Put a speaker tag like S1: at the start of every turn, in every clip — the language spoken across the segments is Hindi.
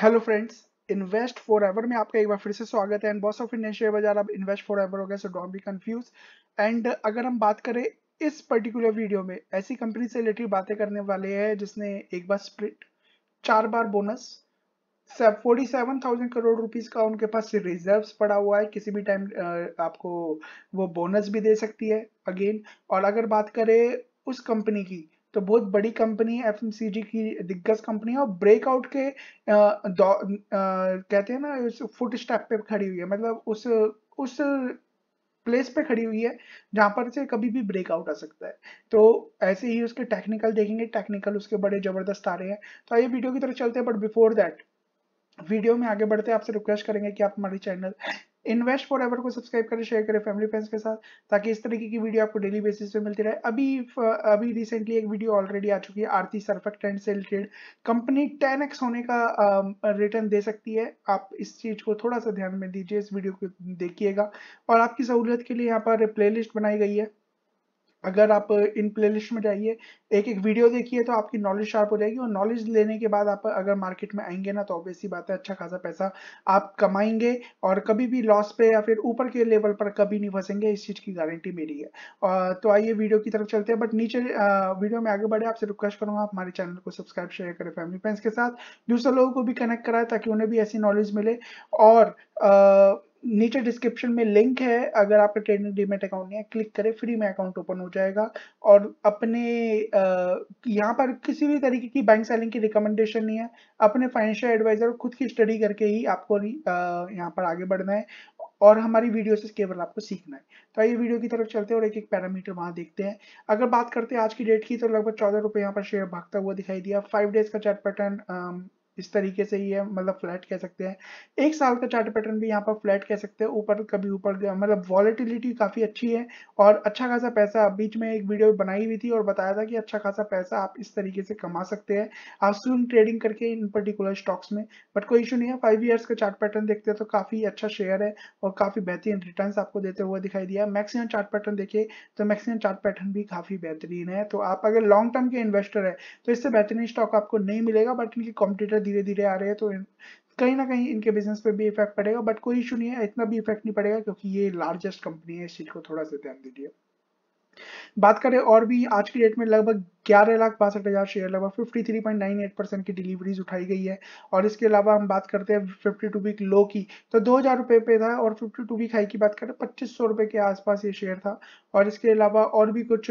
S1: hello friends invest for ever में आपका एक बार फिर से स्वागत है and boss of Indian share बाजार अब इन्वेस्ट फॉर एवर हो गया so don't be confuse and अगर हम बात करें इस पर्टिकुलर वीडियो में ऐसी कंपनी से रिलेटेड बातें करने वाले हैं जिसने एक बार स्प्लिट चार बार bonus forty seven thousand crore rupees का उनके पास रिजर्व पड़ा हुआ है किसी भी टाइम आपको वो बोनस भी दे सकती है अगेन और अगर बात करें उस कंपनी की तो बहुत बड़ी कंपनी है एफ की दिग्गज कंपनी है और ब्रेकआउट के आ, आ, कहते हैं ना उस फुट स्टेप पे खड़ी हुई है मतलब उस उस प्लेस पे खड़ी हुई है जहां पर से कभी भी ब्रेकआउट आ सकता है तो ऐसे ही उसके टेक्निकल देखेंगे टेक्निकल उसके बड़े जबरदस्त आ रहे हैं तो आइए वीडियो की तरफ चलते हैं बट बिफोर दैट वीडियो में आगे बढ़ते आपसे रिक्वेस्ट करेंगे कि आप हमारे चैनल इन्वेस्ट फॉर एवर को सब्सक्राइब करें शेयर करें फैमिली फ्रेंड्स के साथ ताकि इस तरीके की वीडियो आपको डेली बेसिस पे मिलती रहे अभी अभी रिसेंटली एक वीडियो ऑलरेडी आ चुकी है आरती सर्फेक्टेंट से रिलेटेड कंपनी 10x होने का रिटर्न दे सकती है आप इस चीज़ को थोड़ा सा ध्यान में दीजिए इस वीडियो को देखिएगा और आपकी सहूलियत के लिए यहाँ पर प्ले बनाई गई है अगर आप इन प्लेलिस्ट में जाइए एक एक वीडियो देखिए तो आपकी नॉलेज शार्प हो जाएगी और नॉलेज लेने के बाद आप अगर मार्केट में आएंगे ना तो ऑब्वियसली बात है अच्छा खासा पैसा आप कमाएंगे और कभी भी लॉस पे या फिर ऊपर के लेवल पर कभी नहीं फंसेंगे इस चीज़ की गारंटी मेरी है तो आइए वीडियो की तरफ चलते हैं बट नीचे वीडियो में आगे बढ़े आपसे रिक्वेस्ट करूँगा आप हमारे चैनल को सब्सक्राइब शेयर करें फैमिली फ्रेंड्स के साथ दूसरे लोगों को भी कनेक्ट कराए ताकि उन्हें भी ऐसी नॉलेज मिले और नीचे डिस्क्रिप्शन में लिंक है अगर आपका ट्रेडिंग डीमेट अकाउंट नहीं है क्लिक करें फ्री में अकाउंट ओपन हो जाएगा और अपने यहाँ पर किसी भी तरीके की बैंक सेलिंग की रिकमेंडेशन नहीं है अपने फाइनेंशियल एडवाइजर खुद की स्टडी करके ही आपको यहाँ पर आगे बढ़ना है और हमारी वीडियो से केवल आपको सीखना है तो आइए वीडियो की तरफ चलते हैं और एक एक पैरामीटर वहाँ देखते हैं अगर बात करते हैं आज की डेट की तो लगभग चौदह रुपये यहाँ पर शेयर भागता हुआ दिखाई दिया फाइव डेज का चैट पैटर्न इस तरीके से ये मतलब फ्लैट कह सकते हैं एक साल का चार्ट पैटर्न भी यहाँ पर फ्लैट कह सकते हैं ऊपर कभी ऊपर मतलब वॉलिटिलिटी काफ़ी अच्छी है और अच्छा खासा पैसा बीच में एक वीडियो बनाई हुई थी और बताया था कि अच्छा खासा पैसा आप इस तरीके से कमा सकते हैं आप स्विंग ट्रेडिंग करके इन पर्टिकुलर स्टॉक्स में बट कोई इशू नहीं है फाइव ईयर्स का चार्ट पैटर्न देखते हैं तो काफ़ी अच्छा शेयर है और काफ़ी बेहतरीन रिटर्न आपको देते हुए दिखाई दिया मैक्सिमम चार्ट पैटर्न देखिए तो मैक्सिमम चार्ट पैटर्न भी काफ़ी बेहतरीन है तो आप अगर लॉन्ग टर्म के इन्वेस्टर है तो इससे बेहतरीन स्टॉक आपको नहीं मिलेगा बट इनकी कॉम्पिटेटर धीरे धीरे आ रहे हैं तो कहीं ना कहीं इनके बिजनेस पे भी इफेक्ट पड़ेगा बट कोई इशू नहीं है इतना भी इफेक्ट नहीं पड़ेगा क्योंकि ये लार्जेस्ट कंपनी है इस चीज को थोड़ा सा ध्यान दीजिए बात करें और भी आज की डेट में लगभग ग्यारह लाख बासठ हज़ार शेयर लगभग fifty three point nine eight percent की डिलीवरीज उठाई गई है और इसके अलावा हम बात करते हैं फिफ्टी टू वीक लो की तो दो हज़ार रुपये पे था और फिफ्टी टू वीक हाई की बात करें पच्चीस सौ रुपये के आसपास ये शेयर था और इसके अलावा और भी कुछ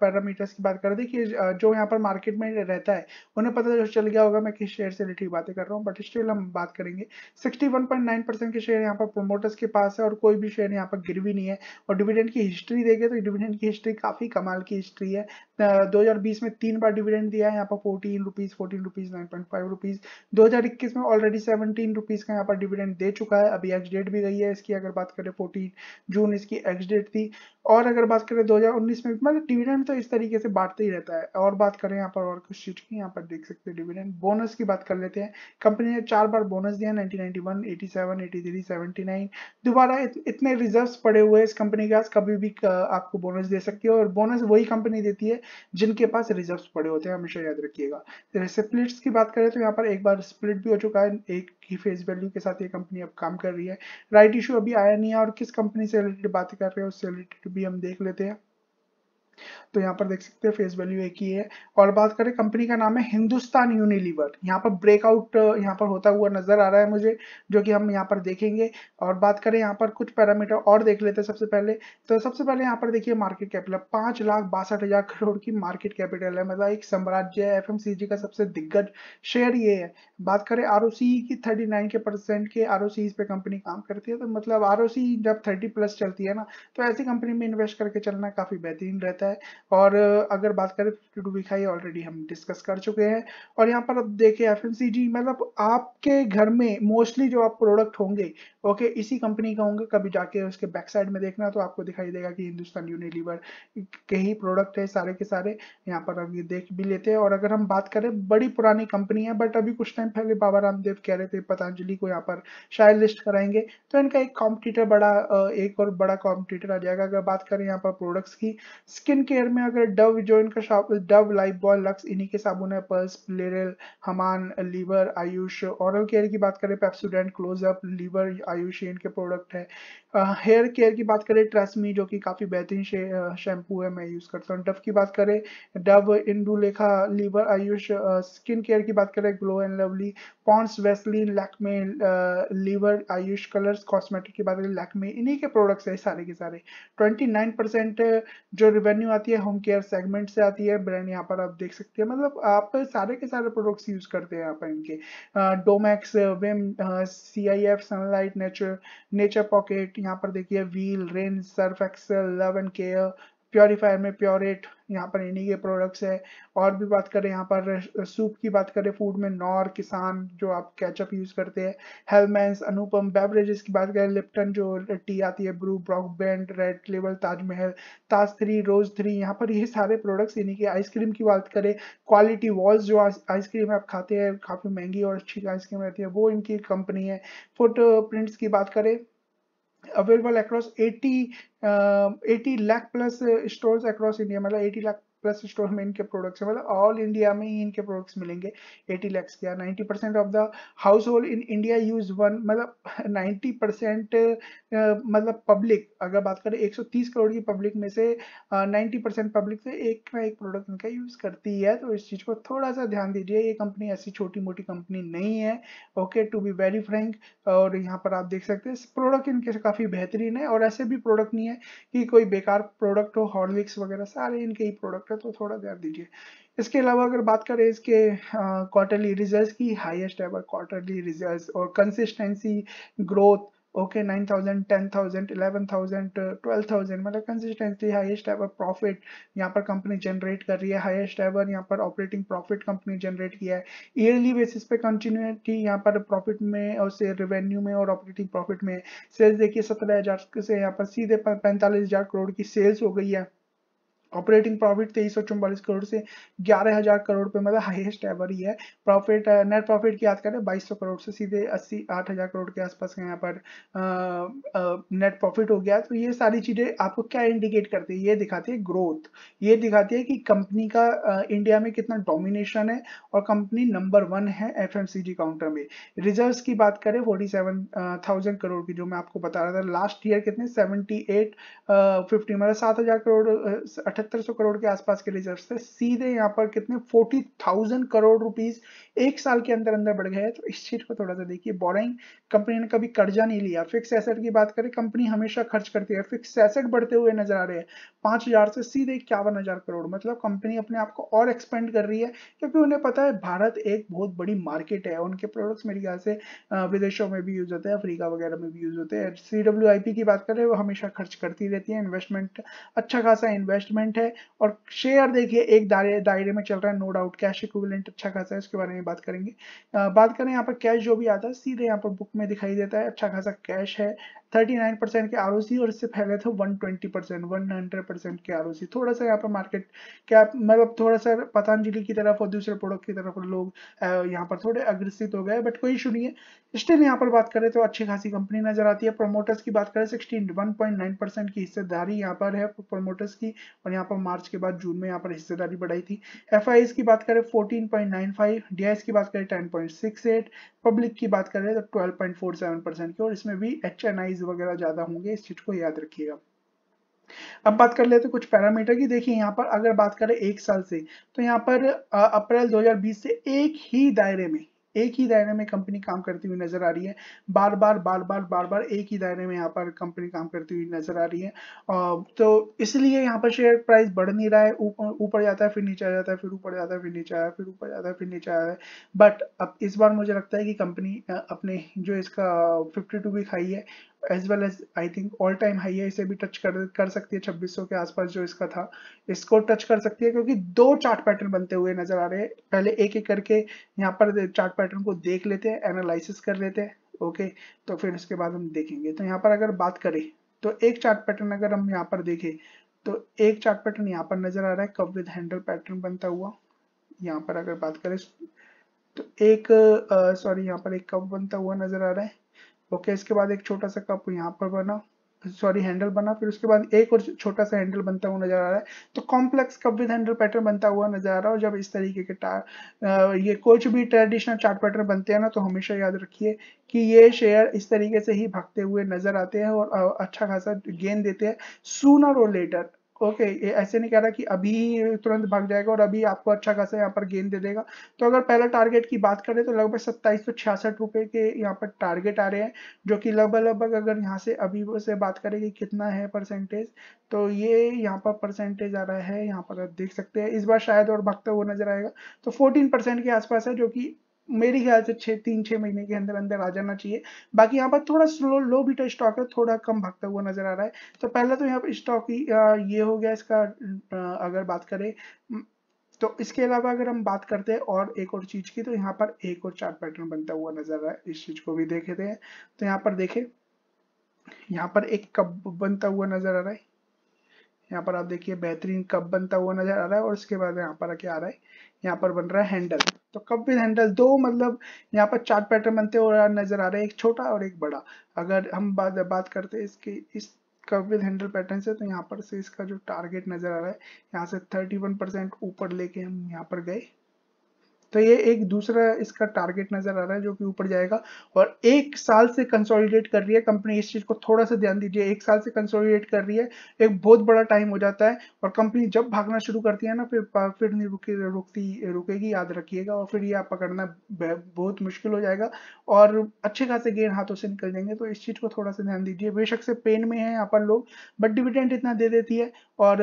S1: पैरामीटर्स की बात करें देखिए जो यहाँ पर मार्केट में रहता है उन्हें पता चल गया होगा मैं किस शेयर से रिलेटेड बातें कर रहा हूँ बट स्टिल हम बात करेंगे sixty one point nine percent के शेयर यहाँ पर प्रोमोटर्स के पास है और कोई भी शेयर यहाँ पर गिरवी नहीं है और डिविडेंड की हिस्ट्री देखें तो डिविडेंड की हिस्ट्री काफ़ी कमाल की हिस्ट्री है दो हज़ार 2020 में तीन बार डिविडेंड दिया है यहाँ पर fourteen rupees fourteen rupees nine point five rupees दो हजार इक्कीस में ऑलरेडी सेवनटीन रुपीज का यहाँ पर डिविडेंड दे चुका है अभी एक्स डेट भी गई है इसकी अगर बात करें फोर्टीन जून इसकी एक्स डेट थी और अगर बात करें 2019 में मतलब डिविडेंड तो इस तरीके से बांटते ही रहता है और बात करें यहाँ पर और कुछ चीज की यहाँ पर देख सकते हैं डिविडेंड बोनस की बात कर लेते हैं कंपनी ने चार बार बोनस दिया दोबारा इतने रिजर्व पड़े हुए इस कंपनी के पास कभी भी आपको बोनस दे सकती है और बोनस वही कंपनी देती है जिनके के पास रिजर्व पड़े होते हैं हमेशा याद रखिएगा तो स्प्लिट्स की बात करें तो यहाँ पर एक बार स्प्लिट भी हो चुका है एक ही फेस वैल्यू के साथ ये कंपनी अब काम कर रही है राइट इशू अभी आया नहीं है और किस कंपनी से रिलेटेड बात कर रहे हैं उससे रिलेटेड भी हम देख लेते हैं तो यहाँ पर देख सकते हैं फेस वैल्यू एक ही है और बात करें कंपनी का नाम है हिंदुस्तान यूनिलीवर यहाँ पर ब्रेकआउट यहाँ पर होता हुआ नजर आ रहा है मुझे जो कि हम यहाँ पर देखेंगे और बात करें यहाँ पर कुछ पैरामीटर और देख लेते हैं सबसे पहले तो सबसे पहले यहाँ पर देखिए मार्केट कैपिटल पांच लाख बासठ हजार करोड़ की मार्केट कैपिटल है मतलब एक साम्राज्य है एफ का सबसे दिग्गज शेयर ये है बात करें आर की थर्टी नाइन के परसेंट के आर पे कंपनी काम करती है तो मतलब आर जब थर्टी प्लस चलती है ना तो ऐसी कंपनी में इन्वेस्ट करके चलना काफी बेहतरीन रहता है सकता है और अगर बात करें fifty two week high already हम डिस्कस कर चुके हैं और यहाँ पर अब देखिए एफ मतलब आपके घर में मोस्टली जो आप प्रोडक्ट होंगे ओके इसी कंपनी का होंगे कभी जाके उसके बैक साइड में देखना तो आपको दिखाई देगा कि हिंदुस्तान यूनिलीवर के ही प्रोडक्ट है सारे के सारे यहाँ पर अब ये देख भी लेते हैं और अगर हम बात करें बड़ी पुरानी कंपनी है बट अभी कुछ टाइम पहले बाबा रामदेव कह रहे थे पतंजलि को यहाँ पर शायद लिस्ट कराएंगे तो इनका एक कॉम्पिटिटर बड़ा एक और बड़ा कॉम्पिटिटर आ जाएगा अगर बात करें यहाँ पर प्रोडक्ट्स की स्किन स्किन केयर में अगर डव जोइन का शॉप डव लाइफ बॉय लक्स इन्हीं के साबुन है पर्स प्लेरल Hamam Lever Ayush oral care की बात करें पेप्सूडेंट क्लोजअप लीवर आयुष इनके प्रोडक्ट है हेयर केयर की बात करें ट्रेसमी जो कि काफ़ी बेहतरीन शैम्पू है मैं यूज़ करता हूँ डव की बात करें Dove Indulekha Lever Ayush skin care की बात करें Glow and Lovely Pond's Vaseline Lakme Lever Ayush colours cosmetic की बात करें लैकमे इन्हीं के प्रोडक्ट्स है सारे के सारे ट्वेंटी जो रेवेन्यू रेवेन्यू आती है होम केयर सेगमेंट से आती है ब्रांड यहाँ पर आप देख सकते हैं मतलब आप सारे के सारे प्रोडक्ट्स यूज करते हैं यहाँ पर इनके Domex Vim C I F Sunlight nature nature pocket यहाँ पर देखिए Wheel Rin Surf Excel love and care purifier में प्योरेट यहाँ पर इन्हीं के प्रोडक्ट्स है और भी बात करें यहाँ पर सूप की बात करें फूड में नॉर किसान जो आप कैचअप यूज करते हैं हेलमेंस अनुपम बेवरेजेस की बात करें लिप्टन जो टी आती है ब्रू ब्रॉक बैंड रेड लेवल Taj Mahal Taj three rose three यहाँ पर ये सारे प्रोडक्ट्स इन्हीं के आइसक्रीम की बात करें क्वालिटी वॉल्स जो आइसक्रीम आप खाते हैं काफ़ी महंगी और अच्छी आइसक्रीम रहती है वो इनकी कंपनी है फोटो प्रिंट्स की बात करें available across 80 uh, 80 lakh plus uh, stores across India, 80 lakh plus store में इनके प्रोडक्ट्स हैं मतलब ऑल इंडिया में ही इनके प्रोडक्ट्स मिलेंगे 80 लैक्स के या 90 percent of the household in India use one मतलब 90 परसेंट मतलब पब्लिक अगर बात करें 130 करोड़ की पब्लिक में से नाइन्टी परसेंट पब्लिक से एक ना एक प्रोडक्ट इनका यूज करती है तो इस चीज को थोड़ा सा ध्यान दीजिए ये कंपनी ऐसी छोटी मोटी कंपनी नहीं है okay to be very frank और यहाँ पर आप देख सकते हैं प्रोडक्ट इनके काफी बेहतरीन है और ऐसे भी प्रोडक्ट नहीं है कि कोई बेकार प्रोडक्ट हो हॉर्लिक्स वगैरह सारे इनके ही प्रोडक्ट है तो थोड़ा ध्यान दीजिए इसके अलावा अगर बात करें इसके क्वार्टरली रिजल्ट्स की हाईएस्ट एवर क्वार्टरली रिजल्ट्स और consistency growth okay nine thousand ten thousand eleven thousand twelve thousand मतलब कंसिस्टेंटली हाईएस्ट एवर प्रॉफिट यहाँ पर कंपनी जनरेट कर रही है हाईएस्ट एवर यहाँ पर ऑपरेटिंग प्रॉफिट कंपनी जनरेट किया है ईयरली बेसिस पे कंटिन्यूटी यहाँ पर प्रॉफिट में और से रेवेन्यू में और ऑपरेटिंग प्रॉफिट में सेल्स देखिए सत्रह हजार से यहाँ पर सीधे पैंतालीस हजार करोड़ की सेल्स हो गई है ऑपरेटिंग प्रॉफिट तेईस करोड़ से ग्यारह हजार करोड़ पे मतलब हाईएस्ट एवर ही है प्रॉफिट नेट प्रॉफिट की बात करें बाईस करोड़ से सीधे अस्सी आठ हजार करोड़ के आसपास का यहाँ पर नेट uh, प्रॉफिट uh, हो गया तो ये सारी चीजें आपको क्या इंडिकेट करती है ये दिखाती है ग्रोथ ये दिखाती है कि कंपनी का आ, uh, इंडिया में कितना डोमिनेशन है और कंपनी नंबर वन है एफ काउंटर में रिजर्व की बात करें फोर्टी सेवन थाउजेंड करोड़ की जो मैं आपको बता रहा था लास्ट ईयर कितने सेवेंटी एट फिफ्टी मतलब सात हजार करोड़ पचहत्तर सौ करोड़ के आसपास के रिजर्व थे सीधे यहाँ पर कितने फोर्टी थाउजेंड करोड़ रुपीज एक साल के अंदर अंदर बढ़ गए हैं तो इस चीज को थोड़ा सा देखिए बोरिंग कंपनी ने कभी कर्जा नहीं लिया फिक्स एसेट की बात करें कंपनी हमेशा खर्च करती है फिक्स एसेट बढ़ते हुए नजर आ रहे हैं पांच से सीधे इक्यावन करोड़ मतलब कंपनी अपने आप को और एक्सपेंड कर रही है क्योंकि उन्हें पता है भारत एक बहुत बड़ी मार्केट है उनके प्रोडक्ट्स मेरे ख्याल से विदेशों में भी यूज होते हैं अफ्रीका वगैरह में भी यूज होते हैं सी की बात करें वो हमेशा खर्च करती रहती है इन्वेस्टमेंट अच्छा खासा इन्वेस्टमेंट इक्विवेलेंट है और शेयर देखिए एक दायरे दायरे में चल रहा है नो डाउट कैश इक्विवेलेंट अच्छा खासा है इसके बारे में बात करेंगे आ, बात करें यहाँ पर कैश जो भी आता है सीधे यहाँ पर बुक में दिखाई देता है अच्छा खासा कैश है 39 के आर और इससे पहले था 120 100% के आर थोड़ा सा यहाँ पर मार्केट क्या मतलब थोड़ा सा पतंजलि की तरफ और दूसरे प्रोडक्ट की तरफ लोग यहाँ पर थोड़े अग्रसित हो गए बट कोई इशू नहीं है स्टिल यहाँ पर बात करें तो अच्छी खासी कंपनी नजर आती है प्रोमोटर्स की बात करें सिक्सटीन परसेंट की हिस्सेदारी यहाँ पर है प्रोमोटर्स की और यहाँ पर मार्च के बाद जून में यहाँ पर हिस्सेदारी बढ़ाई थी एफ की बात करें फोर्टीन पॉइंट की बात करें टेन पब्लिक की बात करें तो ट्वेल्व की और इसमें भी एच एन आईज वगैरह ज़्यादा होंगे इस चीज़ को याद रखिएगा अब बात कर लेते हैं कुछ पैरामीटर की देखिए यहाँ पर अगर बात करें एक साल से तो यहाँ पर अप्रैल 2020 से एक ही दायरे में एक ही दायरे में कंपनी काम करती हुई नजर आ रही है बार बार बार बार बार बार एक ही दायरे में यहाँ पर कंपनी काम करती हुई नजर आ रही है तो इसलिए यहाँ पर शेयर प्राइस बढ़ नहीं रहा है ऊपर जाता है फिर नीचे आ जाता है फिर ऊपर जाता है फिर नीचे आया फिर ऊपर जाता है फिर नीचे आया है बट अब इस बार मुझे लगता है कि कंपनी अपने जो इसका फिफ्टी टू वीक हाई है as well as I think all time high है इसे भी टच कर कर सकती है सौ के आसपास जो इसका था इसको टच कर सकती है क्योंकि दो चार्ट पैटर्न बनते हुए नजर आ रहे हैं पहले एक एक करके यहाँ पर चार्ट पैटर्न को देख लेते हैं एनालिसिस कर लेते हैं ओके तो फिर उसके बाद हम देखेंगे तो यहाँ पर अगर बात करें तो एक चार्ट पैटर्न अगर हम यहाँ पर देखें तो एक चार्ट पैटर्न यहाँ पर नजर आ रहा है कब विद हैंडल पैटर्न बनता हुआ यहाँ पर अगर बात करें तो एक सॉरी यहाँ पर एक कब बनता हुआ नजर आ रहा है ओके इसके बाद एक छोटा सा कप यहाँ पर बना सॉरी हैंडल बना फिर उसके बाद एक और छोटा सा हैंडल बनता हुआ नजर आ रहा है तो complex cup with handle pattern बनता हुआ नजर आ रहा है और जब इस तरीके के आ, ये कुछ भी ट्रेडिशनल चार्ट पैटर्न बनते हैं ना तो हमेशा याद रखिए कि ये शेयर इस तरीके से ही भागते हुए नजर आते हैं और अच्छा खासा गेन देते हैं सूनर और लेटर ओके okay, ऐसे नहीं कह रहा कि अभी तुरंत भाग जाएगा और अभी आपको अच्छा खासा यहाँ पर गेंद दे देगा तो अगर पहला टारगेट की बात करें तो लगभग सत्ताईस सौ छियासठ रुपये के यहाँ पर टारगेट आ रहे हैं जो कि लगभग लगभग अगर यहाँ से अभी से बात करें कि कितना है परसेंटेज तो ये यहाँ पर परसेंटेज आ रहा है यहाँ पर आप देख सकते हैं इस बार शायद और भागता हुआ नजर आएगा तो फोर्टीन के आसपास है जो कि मेरे ख्याल से छह तीन छह महीने के अंदर अंदर आ जाना चाहिए बाकी यहाँ पर थोड़ा स्लो लो बीटा स्टॉक है थोड़ा कम भागता हुआ नजर आ रहा है तो पहला तो यहाँ पर स्टॉक ये हो गया इसका अगर बात करें तो इसके अलावा अगर हम बात करते हैं और एक और चीज की तो यहाँ पर एक और चार्ट पैटर्न बनता हुआ नजर आ रहा है इस चीज को भी देखे थे तो यहाँ पर देखे यहाँ पर एक कप बनता हुआ नजर आ रहा है यहाँ पर आप देखिए बेहतरीन कप बनता हुआ नजर आ रहा है और इसके बाद यहाँ पर क्या आ रहा है यहाँ पर बन रहा है हैंडल तो कप विद हैंडल दो मतलब यहाँ पर चार पैटर्न बनते हुए नजर आ रहे हैं एक छोटा और एक बड़ा अगर हम बात बात करते हैं इसकी इस कप विल हैंडल पैटर्न से तो यहाँ पर से इसका जो टारगेट नजर आ रहा है यहाँ से 31 परसेंट ऊपर लेके हम यहाँ पर गए तो ये एक दूसरा इसका टारगेट नजर आ रहा है जो कि ऊपर जाएगा और एक साल से कंसोलिडेट कर रही है कंपनी इस चीज को थोड़ा सा ध्यान दीजिए एक साल से कंसोलिडेट कर रही है एक बहुत बड़ा टाइम हो जाता है और कंपनी जब भागना शुरू करती है ना फिर फिर नहीं रुकी रुकती रुकेगी याद रखिएगा और फिर ये आप पकड़ना बहुत मुश्किल हो जाएगा और अच्छे खासे गेन हाथों से निकल जाएंगे तो इस चीज को थोड़ा सा ध्यान दीजिए बेशक से पेन में है यहाँ पर लोग बट डिविडेंट इतना दे देती है और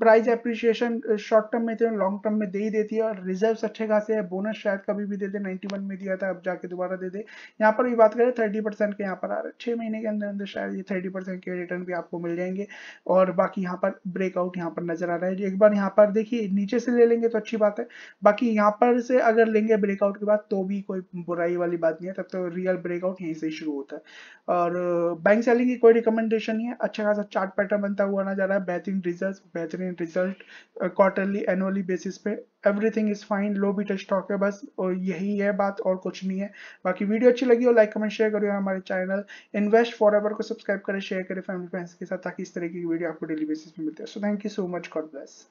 S1: प्राइस एप्रिसिएशन शॉर्ट टर्म में थे लॉन्ग टर्म में दे ही देती है और रिजर्व अच्छे खासे है बोनस शायद कभी भी दे दे 91 में दिया था अब जाके दोबारा दे दे यहाँ पर भी बात करें थर्टी परसेंट के यहाँ पर आ रहे है महीने के अंदर अंदर शायद ये थर्टी परसेंट के रिटर्न भी आपको मिल जाएंगे और बाकी यहाँ पर ब्रेकआउट यहाँ पर नजर आ रहा है एक बार यहाँ पर देखिए नीचे से ले लेंगे तो अच्छी बात है बाकी यहाँ पर से अगर लेंगे ब्रेकआउट के बाद तो भी कोई बुराई वाली बात नहीं है तब तो रियल ब्रेकआउट यहीं से शुरू होता है और बैंक uh, सेलिंग की कोई रिकमेंडेशन नहीं है अच्छा खासा चार्ट पैटर्न बनता हुआ ना जा रहा है बेहतरीन रिजर्व बेहतरीन इन रिजल्ट क्वार्टरली एनुअली बेसिस पे everything is fine low beta stock है बस और यही है बात और कुछ नहीं है बाकी वीडियो अच्छी लगी हो लाइक कमेंट शेयर करो हमारे चैनल इन्वेस्ट फॉर एवर को सब्सक्राइब करें शेयर करें फैमिली फ्रेंड्स के साथ ताकि इस तरह की वीडियो आपको डेली बेसिस पे मिलते हैं so thank you so much God bless